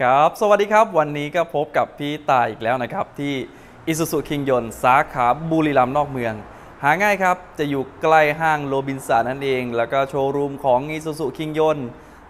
ครับ สวัสดีครับ วันนี้ก็พบกับพี่ตาย อีกแล้วนะครับ ที่อิสุสุคิงยนสาขา บุรีรัมย์นอกเมือง หาง่ายครับจะอยู่ใกล้ห้างโรบินสันนั่นเอง แล้วก็โชว์รูมของอิสุสุคิงยน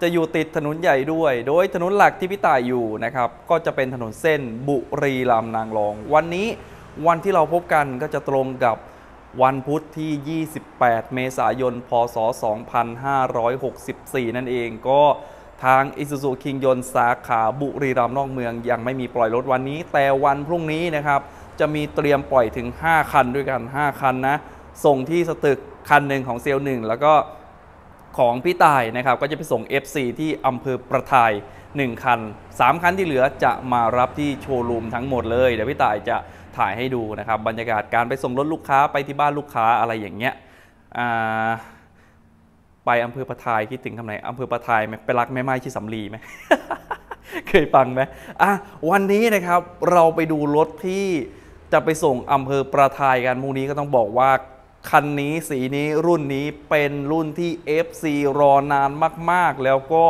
จะอยู่ติดถนนใหญ่ด้วย โดยถนนหลักที่พี่ตายอยู่นะครับ ก็จะเป็นถนนเส้นบุรีรัมย์นางรอง วันนี้วันที่เราพบกันก็จะตรงกับวันพุธที่ 28 เมษายน พศ 2564 นั่นเองก็ทาง Isuzu King ยนสาขาบุรีรัมย์นอกเมือง ยังไม่มีปล่อยรถวันนี้ แต่วันพรุ่งนี้นะครับ จะมีเตรียมปล่อยถึง 5 คันด้วยกัน 5 คันนะ ส่งที่สตึกคันหนึ่งของเซลล์หนึ่ง แล้วก็ของพี่ตายนะครับ ก็จะไปส่ง FC ที่อำเภอประทาย 1 คัน 3 คันที่เหลือจะมารับที่โชว์รูมทั้งหมดเลยเดี๋ยวพี่ตายจะถ่ายให้ดูนะครับบรรยากาศการไปส่งรถลูกค้าไปที่บ้านลูกค้าอะไรอย่างเงี้ยอ่าไปอำเภอประทายคิดถึงคำไหนอำเภอประทายไหมไปรักแม่ไม้ชี่ัสำลีไหมเคยฟังไหมอ่ะวันนี้นะครับเราไปดูรถที่จะไปส่งอำเภอประทายกันมูนี้ก็ต้องบอกว่า คันนี้สีนี้รุ่นนี้เป็นรุ่นที่ FC รอนานมาก ๆ แล้วก็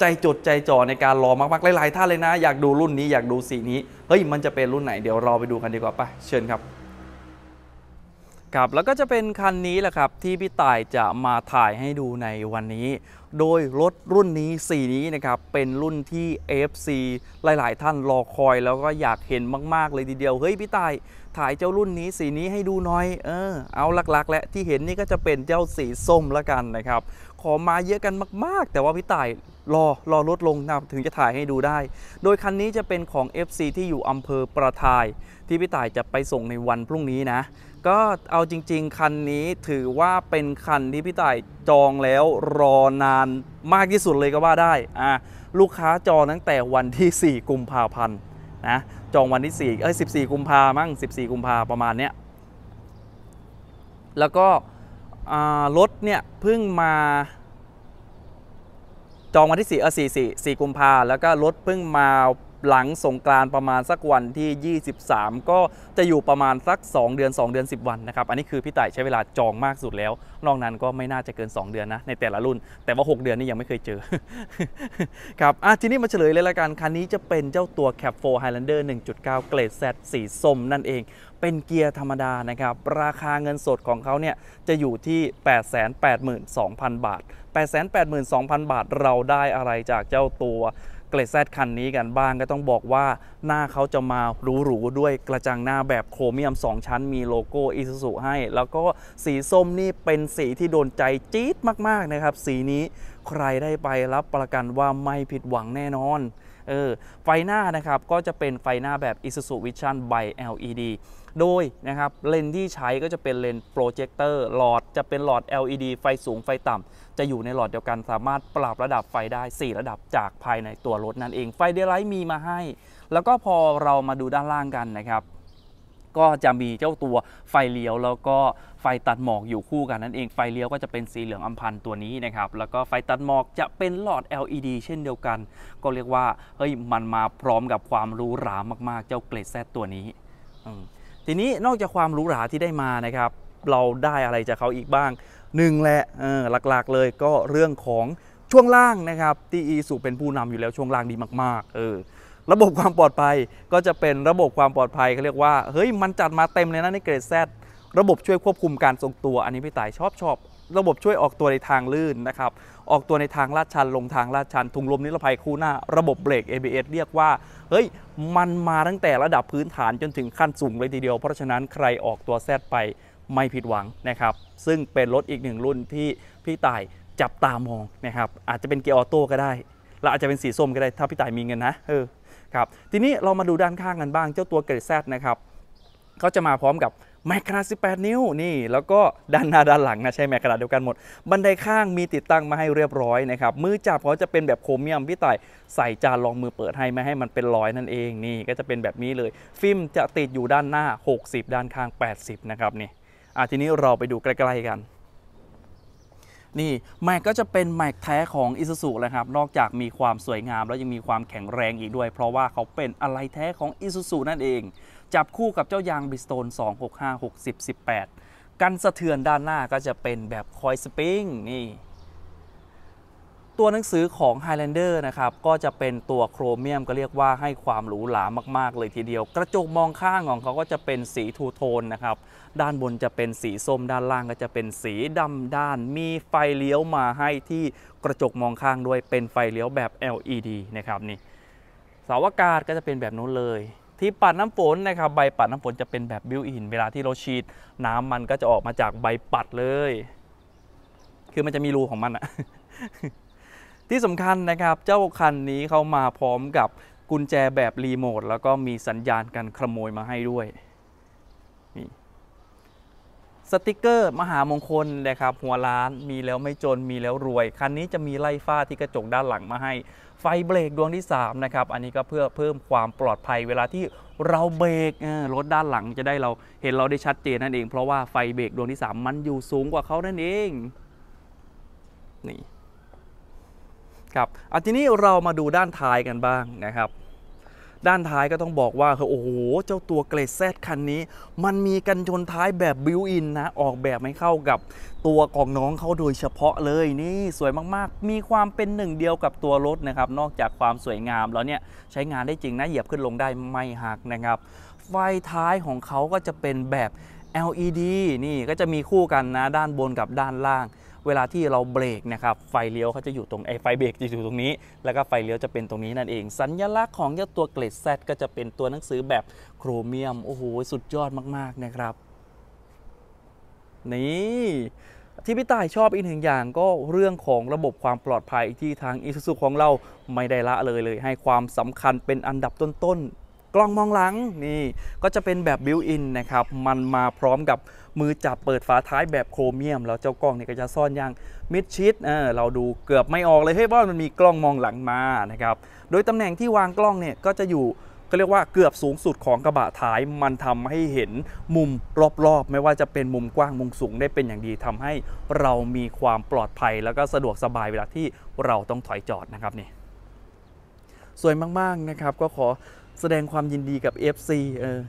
ใจจดใจจ่อในการรอมากๆ หลาย ๆ ท่านเลยนะ อยากดูรุ่นนี้อยากดูสีนี้เฮ้ยมันจะเป็นรุ่นไหน เดี๋ยวรอไปดูกันดีกว่าไปเชิญครับครับแล้วก็จะเป็นคันนี้แหละครับที่พี่ต่าย จะมาถ่ายให้ดูในวันนี้ โดยรถรุ่นนี้สีนี้นะครับเป็นรุ่นที่ FC หลาย ๆ ท่านรอคอย แล้วก็อยากเห็นมาก ๆ เลยทีเดียว เฮ้ยพี่ต่ายถ่ายเจ้ารุ่นนี้สีนี้ให้ดูหน่อย เออเอาหลัก ๆ และที่เห็นนี่ก็จะเป็นเจ้าสีส้มละกันนะครับ ขอมาเยอะกันมาก ๆ แต่ว่าพี่ต่ายรอ รอ ลดลงนะถึงจะถ่ายให้ดูได้ โดยคันนี้จะเป็นของ FC ที่อยู่อำเภอประทาย ที่ พี่ ต่าย จะไปส่งในวันพรุ่งนี้นะ ก็เอาจริงๆ คันนี้ถือว่าเป็นคัน ที่ พี่ต่าย จองแล้วรอนานมากที่สุดเลยก็ว่าได้ อ่าลูกค้าจองตั้งแต่วันที่ 4 กุมภาพันธ์นะ จองวันที่ 4เอ้ย 14 กุมภามั้ง 14 กุมภาประมาณเนี้ย แล้วก็รถเนี่ยเพิ่งมาจองวันที่4เออ4 4 4กุมภา แล้วก็รถเพิ่งมาหลังสงกรานประมาณสักวันที่ 23 ก็จะอยู่ประมาณสัก 2 เดือน 2 เดือน 10 วันนะครับ อันนี้คือพี่ต่ายใช้เวลาจองมากสุดแล้ว นอกนั้นก็ไม่น่าจะเกิน 2 เดือนนะในแต่ละรุ่น แต่ว่า 6 เดือนนี่ยังไม่เคยเจอครับอ่ะทีนี้มาเฉลยเลยละกัน คันนี้จะเป็นเจ้าตัว Cap 4 Highlander 1.9 เกรดแซดสีส้มนั่นเอง เป็นเกียร์ธรรมดานะครับ ราคาเงินสดของเขาเนี่ยจะอยู่ที่ 882,000 บาท882,000 บาทเราได้อะไรจากเจ้าตัวเกรดแซดคันนี้กันบ้างก็ต้องบอกว่า หน้าเขาจะมาหรูๆด้วยกระจังหน้าแบบโครเมียม 2 ชั้น มีโลโก้อิซูซุให้ แล้วก็สีส้มนี่เป็นสีที่โดนใจจี๊ดมากๆนะครับ สีนี้ใครได้ไปรับประกันว่าไม่ผิดหวังแน่นอนเออไฟหน้านะครับก็จะเป็นไฟหน้าแบบ Isuzu Vision by LED โดยนะครับเลนที่ใช้ก็จะเป็นเลนโปรเจคเตอร์หลอดจะเป็นหลอด LED ไฟสูงไฟต่ำจะอยู่ในหลอดเดียวกันสามารถปรับระดับไฟได้ 4 ระดับจากภายในตัวรถนั่นเอง ไฟเดลไลท์มีมาให้ แล้วก็พอเรามาดูด้านล่างกันนะครับ ก็จะมีเจ้าตัวไฟเลี้ยว แล้วก็ไฟตัดหมอกอยู่คู่กันนั่นเองไฟเลี้ยวก็จะเป็นสีเหลืองอัมพันตัวนี้นะครับ แล้วก็ไฟตัดหมอกจะเป็นหลอด LED เช่นเดียวกัน ก็เรียกว่าเฮ้ยมันมาพร้อมกับความรู้หรามาก ๆเจ้าเกรดแซตัวนี้ทีนี้นอกจากความหรูหราที่ได้มานะครับ เราได้อะไรจากเขาอีกบ้างหนึ่งแหละหลักๆเลยก็เรื่องของช่วงล่างนะครับที่อีสุเป็นผู้นำอยู่แล้วช่วงล่างดีมากๆเออระบบความปลอดภัยก็จะเป็นระบบความปลอดภัยเขาเรียกว่า เฮ้ยมันจัดมาเต็มเลยนะในเกรดแซดระบบช่วยควบคุมการทรงตัวอันนี้พี่ต่ายชอบชอบระบบช่วยออกตัวในทางลื่นนะครับออกตัวในทางลาดชันลงทางลาดชันทุงลมนิรภัยคู่หน้า ระบบเบรก ABS เรียกว่าเฮ้ยมันมาตั้งแต่ระดับพื้นฐานจนถึงขั้นสูงเลยทีเดียวเพราะฉะนั้นใครออกตัวแซดไปไม่ผิดหวังนะครับ ซึ่งเป็นรถอีกหนึ่งรุ่นที่พี่ต่ายจับตามองนะครับ อาจจะเป็นเกียร์ออโต้ก็ได้แลวอาจจะเป็นสีส้มก็ได้ ถ้าพี่ต่ายมีเงินนะ เออ ครับ ทีนี้เรามาดูด้านข้างกันบ้าง เจ้าตัวเกรดแซนะครับเขาจะมาพร้อมกับแมกกขนาดปดนิ้วนี่ แล้วก็ด้านหน้าด้านหลังนะใช่แมกกาเดียวกันหมด บันไดข้างมีติดตั้งมาให้เรียบร้อยนะครับ มือจับเขาจะเป็นแบบโครเมียมพี่ต่ายใส่จานรองมือเปิดให้ไม่ให้มันเป็นรอยนั่นเองนี่ ก็จะเป็นแบบนี้เลย ฟิล์มจะติดอยู่ด้านหน้า 60 ด้านข้าง 80 นะครับนี่อ่ะทีนี้เราไปดูใกล้ๆกัน นี่แม็กก็จะเป็นแม็กแท้ของอิซูซุเลยครับ นอกจากมีความสวยงามแล้วยังมีความแข็งแรงอีกด้วยเพราะว่าเขาเป็นอะไรแท้ของอิซูซุนั่นเอง จับคู่กับเจ้ายางบิสโตน265 60 18 กันสะเทือนด้านหน้าก็จะเป็นแบบคอยสปริงนี่ตัวหนังสือของ Highlander นะครับก็จะเป็นตัวโครเมียมก็เรียกว่าให้ความหรูหรามาก ๆเลยทีเดียวกระจกมองข้างของเขาก็จะเป็นสีทูโทนนะครับด้านบนจะเป็นสีส้ม ด้านล่างก็จะเป็นสีดำด้าน มีไฟเลี้ยวมาให้ที่กระจกมองข้าง ด้วยเป็นไฟเลี้ยวแบบ LED นะครับนี่เสาอากาศก็จะเป็นแบบนู้นเลย ที่ปัดน้ำฝนนะครับใบปัดน้ำฝนจะเป็นแบบบิวอินเวลาที่เราฉีด น้ำมันก็จะออกมาจากใบปัดเลย คือมันจะมีรูของมันอะที่สำคัญนะครับเจ้าคันนี้เขามาพร้อมกับกุญแจแบบรีโมทแล้วก็มีสัญญาณการขโมยมาให้ด้วยนี่สติกเกอร์มหามงคลนะครับ หัวล้านมีแล้วไม่จนมีแล้วรวยคันนี้จะมีไล่ฟ้าที่กระจกด้านหลังมาให้ ไฟเบรกดวงที่3นะครับอันนี้ก็เพื่อเพิ่มความปลอดภัยเวลาที่เราเบรกรถด้านหลังจะได้เราเห็นเราได้ชัดเจนนั่นเอง เพราะว่าไฟเบรกดวงที่3มันอยู่สูงกว่าเขานั่นเอง นี่ครับอันทีนี้เรามาดูด้านท้ายกันบ้างนะครับ ด้านท้ายก็ต้องบอกว่าคือโอ้โหเจ้าตัวเกรดแซดคันนี้มันมีกันชนท้ายแบบบิวอินนะออกแบบไม่เข้ากับตัวกองน้องเขาโดยเฉพาะเลยนี่สวยมากๆ มีความเป็นหนึ่งเดียวกับตัวรถนะครับนอกจากความสวยงามแล้วเนี่ยใช้งานได้จริงนะเหยียบขึ้นลงได้ไม่หักนะครับ ไฟท้ายของเขาก็จะเป็นแบบ LED นี่ก็จะมีคู่กันนะด้านบนกับด้านล่างเวลาที่เราเบรกนะครับไฟเลี้ยวเขาจะอยู่ตรงไอไฟเบรกจะอยู่ตรงนี้ แล้วก็ไฟเลี้ยวจะเป็นตรงนี้นั่นเองสัญลักษณ์ของเจ้าตัวเกรดแซก็จะเป็นตัวหนังสือแบบโครเมียมโอ้โหสุดยอดมากๆนะครับ นี่ที่พี่ต่ายชอบอีกหนึ่งอย่างก็เรื่องของระบบความปลอดภัยที่ทางอิสุสุของเราไม่ได้ละเลยเลย ให้ความสำคัญเป็นอันดับต้นกล้องมองหลัง นี่ ก็จะเป็นแบบบิวอินนะครับ มันมาพร้อมกับมือ จับเปิดฝาท้ายแบบโครเมียม แล้วเจ้ากล้องนี่ก็จะซ่อนอย่างมิดชิดเออเราดูเกือบไม่ออกเลยเฮ้ยว่ามันมีกล้องมองหลังมานะครับ โดยตำแหน่งที่วางกล้องเนี่ยก็จะอยู่ก็เรียกว่าเกือบสูงสุดของกระบะท้ายมันทำให้เห็นมุมรอบๆไม่ว่าจะเป็นมุมกว้างมุมสูงได้เป็นอย่างดีทำให้เรามีความปลอดภัย แล้วก็สะดวกสบายเวลาที่เราต้องถอยจอดนะครับนี่สวยมาก ๆนะครับก็ขอแสดงความยินดีกับ FC เออ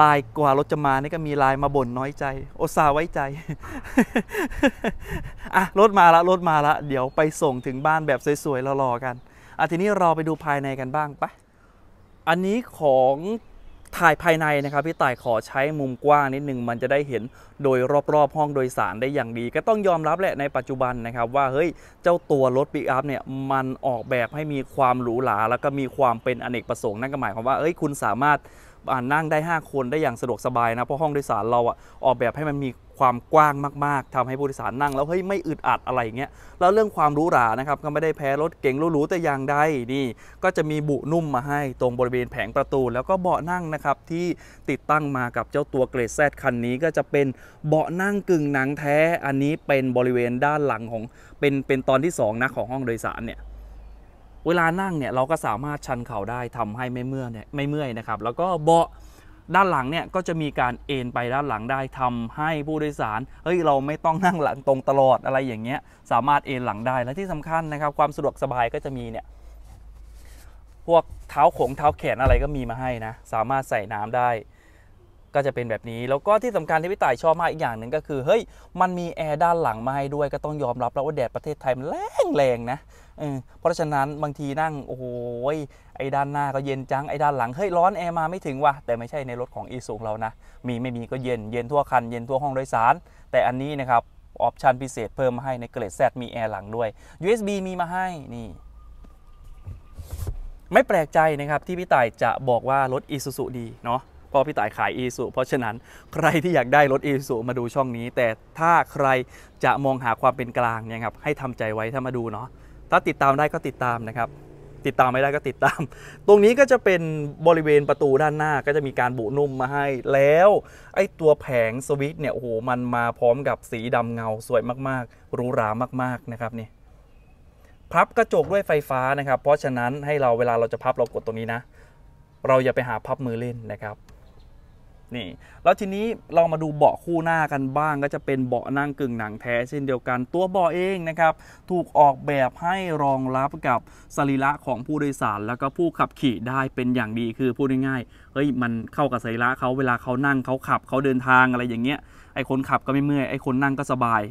ลายกว่ารถจะมานี่ก็มีลายมาบ่นน้อยใจ โอซาไว้ใจ อ่ะ รถมาละ รถมาละ เดี๋ยวไปส่งถึงบ้านแบบสวยๆรอๆกัน อ่ะทีนี้เราไปดูภายในกันบ้างปะอันนี้ของถ่ายภายในนะครับพี่ต่ายขอใช้มุมกว้างนิดนึง มันจะได้เห็นโดยรอบๆ ห้องโดยสารได้อย่างดีก็ต้องยอมรับแหละในปัจจุบันนะครับว่า เฮ้ยเจ้าตัวรถปิกอัพเนี่ยมันออกแบบให้มีความหรูหราแล้วก็มีความเป็นอเนกประสงค์ นั่นก็หมาย ความว่าเฮ้ยคุณสามารถ นั่งได้ 5 คนได้อย่างสะดวกสบายนะ เพราะห้องโดยสารเราอะออกแบบให้มันมีความกว้างมากๆ ทำให้ผู้โดยสารนั่งแล้วเฮ้ย ไม่อึดอัดอะไรเงี้ย แล้วเรื่องความรู้หรานะครับก็ไม่ได้แพ้รถเก๋งหรู ๆ แต่อย่างใดนี่ ก็จะมีบุนุ่มมาให้ตรงบริเวณแผงประตู แล้วก็เบาะนั่ง นะ ครับ ที่ติดตั้งมากับเจ้าตัวเกรดแซดคันนี้ ก็จะเป็นเบาะนั่งกึ่งหนังแท้ อันนี้เป็นบริเวณด้านหลังของเป็นเป็นตอนที่2นะของห้องโดยสารเนี่ย เวลานั่งเนี่ยเราก็สามารถชันเข่าได้ทำให้ไม่เมื่อยเนี่ยไม่เมื่อยนะครับแล้วก็เบาะด้านหลังเนี่ยก็จะมีการเอนไปด้านหลังได้ทำให้ผู้โดยสาร เฮ้ยเราไม่ต้องนั่งหลังตรงตลอดอะไรอย่างเงี้ยสามารถเอนหลังได้และที่สำคัญนะครับ ความสะดวกสบายก็จะมีเนี่ยพวกเท้าโขง เท้าแขนอะไรก็มีมาให้นะ สามารถใส่น้ำได้ก็จะเป็นแบบนี้แล้วก็ที่สำคัญที่พี่ต่ายชอบมากอีกอย่างหนึ่งก็คือเฮ้ยมันมีแอร์ด้านหลังมาให้ด้วยก็ต้องยอมรับแล้วว่าแดดประเทศไทยมันแรงแรงนะเพราะฉะนั้นบางทีนั่ง โอ้ยไอ้ด้านหน้าก็เย็นจัง ไอ้ด้านหลังเฮ้ยร้อนแอร์มาไม่ถึงว่ะแต่ไม่ใช่ในรถของอีซูงเรานะ มีไม่มีก็เย็นเย็นทั่วคัน เย็นทั่วห้องโดยสาร แต่อันนี้นะครับออปชันพิเศษเพิ่มมาให้ในเกรดแซมีแอร์หลังด้วย USB มีมาให้นี่ ไม่แปลกใจนะครับ ที่พี่ต่ายจะบอกว่ารถีซูซูดีเนาะเพราะพี่ต่ายขายอีสุเพราะฉะนั้นใครที่อยากได้รถอีสุมาดูช่องนี้ แต่ถ้าใครจะมองหาความเป็นกลางเนี่ยครับให้ทำใจไว้ถ้ามาดูเนาะถ้าติดตามได้ก็ติดตามนะครับ ติดตามไม่ได้ก็ติดตาม ตรงนี้ก็จะเป็นบริเวณประตูด้านหน้าก็จะมีการบุนุ่มมาให้ แล้ว ไอ้ตัวแผงสวิตเนี่ยโอ้โหมันมาพร้อมกับสีดำเงาสวยมากๆหรูหรามากๆนะครับนี่พับกระจกด้วยไฟฟ้านะครับ เพราะฉะนั้นให้เราเวลาเราจะพับเรากดตรงนี้นะ เราอย่าไปหาพับมือเล่นนะครับนี่แล้วทีนี้เรามาดูเบาะคู่หน้ากันบ้าง ก็จะเป็นเบาะนั่งกึ่งหนังแท้เช่นเดียวกันตัวเบาะเองนะครับถูกออกแบบให้รองรับกับสรีระของผู้โดยสาร แล้วก็ผู้ขับขี่ได้เป็นอย่างดีคือพูดง่ายๆเฮ้ยมันเข้ากับสรีระเขาเวลาเขานั่งเขาขับเขาเดินทางอะไรอย่างเงี้ยไอคนขับก็ไม่เมื่อยไอคนนั่งก็สบาย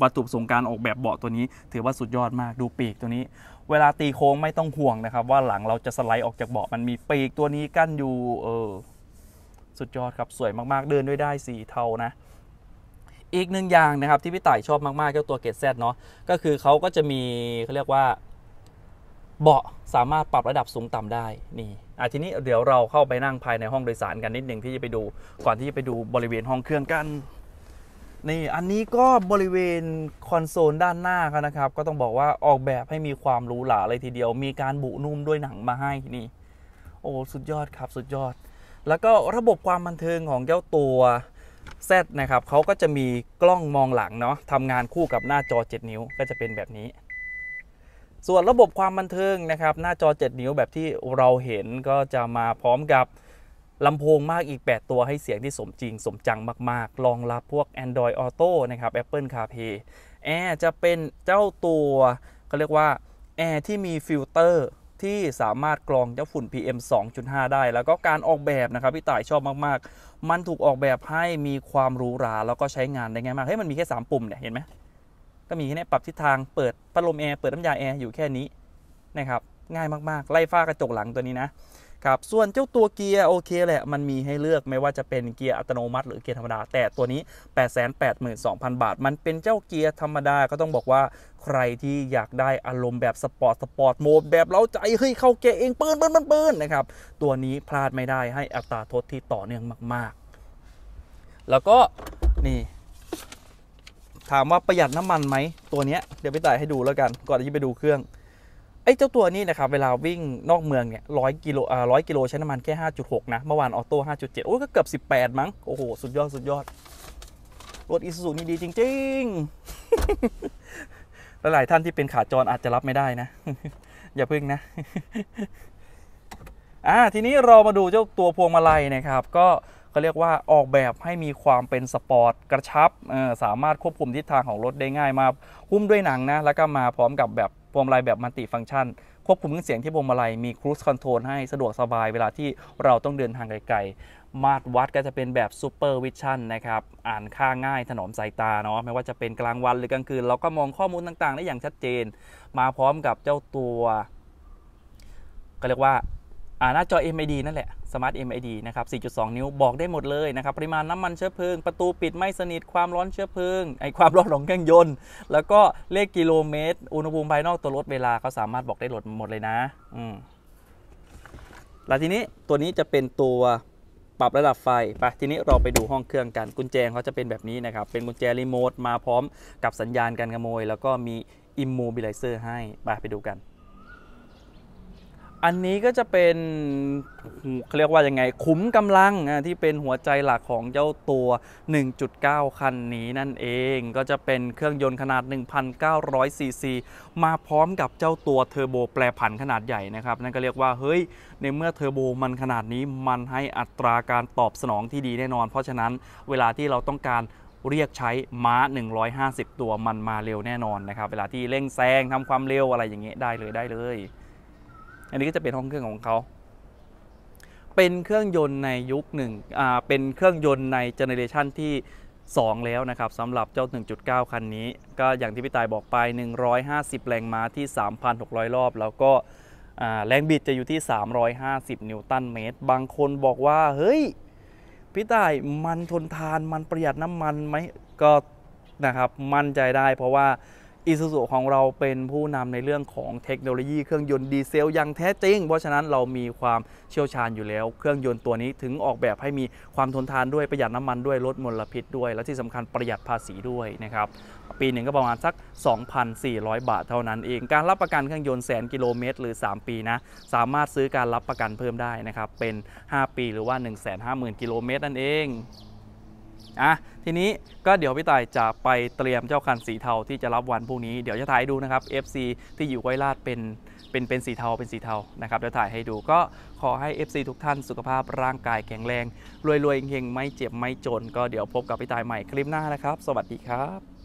วัตถุประสงค์การออกแบบเบาะตัวนี้ ถือว่าสุดยอดมากดูปีกตัวนี้ เวลาตีโค้งไม่ต้องห่วงนะครับว่าหลังเราจะสไลด์ออกจากเบาะมันมีปีกตัวนี้กั้นอยู่เออสุดยอดครับ สวยมากๆเดินด้วยได้สีเทานะ อีกหนึ่งอย่างนะครับที่พี่ต่าย ชอบมากๆก็ตัวเกตแซดเนาะก็คือเขาก็จะมีเขาเรียกว่าเบาะสามารถปรับระดับสูงต่ำได้ นี่อ่ะทีนี้เดี๋ยวเราเข้าไปนั่งภายในห้องโดยสารกันนิดหนึ่งที่ จะไปดูก่อนที่จะไปดูบริเวณห้องเครื่องกัน นี่อันนี้ก็บริเวณคอนโซลด้านหน้าเขานะครับ ก็ต้องบอกว่าออกแบบให้มีความหรูหราเลยทีเดียว มีการบุนุ่มด้วยหนังมาให้นี่ โอ้สุดยอดครับ สุดยอดแล้วก็ระบบความบันเทิงของเจ้าตัว Z นะครับเขาก็จะมีกล้องมองหลังเนาะทำงานคู่กับหน้าจอ 7 นิ้ว ก็จะเป็นแบบนี้ ส่วนระบบความบันเทิงนะครับ หน้าจอ 7 นิ้วแบบที่เราเห็นก็จะมาพร้อมกับลำโพงมากอีก 8 ตัวให้เสียงที่สมจริงสมจังมากๆรองรับพวก Android Auto นะครับ Apple CarPlay แอร์จะเป็นเจ้าตัวเขาเรียกว่าแอร์ที่มีฟิลเตอร์ที่สามารถกรองเจ้าฝุ่น PM 2.5 ได้ แล้วก็การออกแบบนะครับ พี่ต่ายชอบมาก ๆ มันถูกออกแบบให้มีความหรูหราแล้วก็ใช้งานได้ง่ายมาก เฮ้ยมันมีแค่ 3 ปุ่มเนี่ย เห็นไหม ก็มีแค่นี้ปรับทิศทางเปิดพัดลมแอร์ เปิดน้ำยาแอร์ อยู่แค่นี้นะครับ ง่ายมากๆ ไล่ฝ้ากระจกหลังตัวนี้นะครับส่วนเจ้าตัวเกียร์โอเคแหละ มันมีให้เลือกไม่ว่าจะเป็นเกียร์อัตโนมัติหรือเกียร์ธรรมดา แต่ตัวนี้ 882,000 บาทมันเป็นเจ้าเกียร์ธรรมดาก็ต้องบอกว่าใครที่อยากได้อารมณ์แบบ สปอร์ตสปอร์ตโหมดแบบเราใจ เฮ้ย เข้าเกียร์เองปืนปืนปืนนะครับ ตัวนี้พลาดไม่ได้ให้อัตราทดที่ต่อเนื่องมาก ๆ แล้วก็นี่ถามว่าประหยัดน้ำมันไหมตัวนี้เดี๋ยวไปต่ายให้ดูแล้วกันก่อนที่จะไปดูเครื่องไอ้เจ้าตัวนี้นะครับ เวลาวิ่งนอกเมืองเนี่ยร้อยกิโลอ่าร้อยกิโล ใช้น้ำมันแค่ห้าจุดหกนะ เมื่อวานออโต้าจจุดเ็ดโอ้ก็เกือบสิบแปดมั้งโอ้โห สุดยอด สุดยอด รถอีซูซูนี่ดีจริงๆ หลายท่านที่เป็นขาจรอาจจะรับไม่ได้นะ อย่าพึ่งนะอ่าทีนี้เรามาดูเจ้าตัวพวงมาลัยนะครับ ก็เขาเรียกว่าออกแบบให้มีความเป็นสปอร์ตกระชับ สามารถควบคุมทิศทางของรถได้ง่ายมาหุ้มด้วยหนังนะแล้วก็มาพร้อมกับแบบพวงมาลัยแบบมัลติฟังก์ชันควบคุมเครื่องเสียงที่พวงมาลัยมีครูสคอนโทรลให้สะดวกสบายเวลาที่เราต้องเดินทางไกลๆ มาตรวัดก็จะเป็นแบบซูเปอร์วิชั่นนะครับ อ่านค่าง่ายถนอมสายตาเนาะไม่ว่าจะเป็นกลางวันหรือกลางคืนเราก็มองข้อมูลต่างๆ ได้อย่างชัดเจน มาพร้อมกับเจ้าตัว ก็เรียกว่าหน้าจอ MID นั่นแหละ Smart MID นะครับ 4.2 นิ้วบอกได้หมดเลยนะครับ ปริมาณน้ำมันเชื้อเพลิง ประตูปิดไม่สนิทความร้อนเชื้อเพลิงไอความร้อนของเครื่องยนต์ แล้วก็เลขกิโลเมตร อุณหภูมิภายนอกตัวรถเวลาเขาสามารถบอกได้หลดหมดเลยนะอืมแล้วทีนี้ตัวนี้จะเป็นตัวปรับระดับไฟไปทีนี้เราไปดูห้องเครื่องกัน กุญแจเขาจะเป็นแบบนี้นะครับเป็นกุญแจรีโมทมาพร้อมกับสัญญาณการขโมย แล้วก็มีอิมมูบิเลเซอร์ให้ไปไปดูกันอันนี้ก็จะเป็นเขาเรียกว่ายังไงคุ้มกำลังที่เป็นหัวใจหลักของเจ้าตัว 1.9 คันนี้ นั่นเองก็จะเป็นเครื่องยนต์ขนาด 1,900ซีซีมาพร้อมกับเจ้าตัวเทอร์โบแปรผันขนาดใหญ่นะครับนั่นก็เรียกว่าเฮ้ยในเมื่อเทอร์โบมันขนาดนี้มันให้อัตราการตอบสนองที่ดีแน่นอน เพราะฉะนั้นเวลาที่เราต้องการเรียกใช้ม้า 150 ตัวมันมาเร็วแน่นอนนะครับเวลาที่เร่งแซงทำความเร็วอะไรอย่างเงี้ยได้เลยได้เลยอันนี้ก็จะเป็นห้องเครื่องของเขา เป็นเครื่องยนต์ในยุคหนึ่งอ่าเป็นเครื่องยนต์ในเจเนเรชันที่ 2 แล้วนะครับสำหรับเจ้า 1.9 คันนี้ ก็อย่างที่พี่ตายบอกไป 150 แรงม้าที่ 3,600 รอบ แล้วก็แรงบิดจะอยู่ที่ 350 นิวตันเมตร บางคนบอกว่าเฮ้ย พี่ตายมันทนทานมันประหยัดน้ำมันไหมก็นะครับมั่นใจได้เพราะว่าอีซูซูของเราเป็นผู้นำในเรื่องของเทคโนโลยีเครื่องยนต์ดีเซลอย่างแท้จริง เพราะฉะนั้นเรามีความเชี่ยวชาญอยู่แล้ว เครื่องยนต์ตัวนี้ถึงออกแบบให้มีความทนทานด้วยประหยัดน้ำมันด้วยลดมลพิษด้วย และที่สำคัญประหยัดภาษีด้วยนะครับ ปีหนึ่งก็ประมาณสัก 2,400 บาทเท่านั้นเอง การรับประกันเครื่องยนต์แสนกิโลเมตร หรือ 3 ปีนะ สามารถซื้อการรับประกันเพิ่มได้นะครับ เป็น 5 ปีหรือว่า 150,000กิโลเมตรนั่นเองอ่ะทีนี้ก็เดี๋ยวพี่ต่ายจะไปเตรียมเจ้าคันสีเทาที่จะรับวันพรุ่งนี้เดี๋ยวจะถ่ายดูนะครับ FC ที่อยู่ไวราดเป็นเป็นเป็นสีเทาเป็นสีเทานะครับจะถ่ายให้ดูก็ขอให้ FC ทุกท่านสุขภาพร่างกายแข็งแรง รวยๆเฮงๆไม่เจ็บไม่จนก็เดี๋ยวพบกับพี่ต่ายใหม่คลิปหน้านะครับ สวัสดีครับ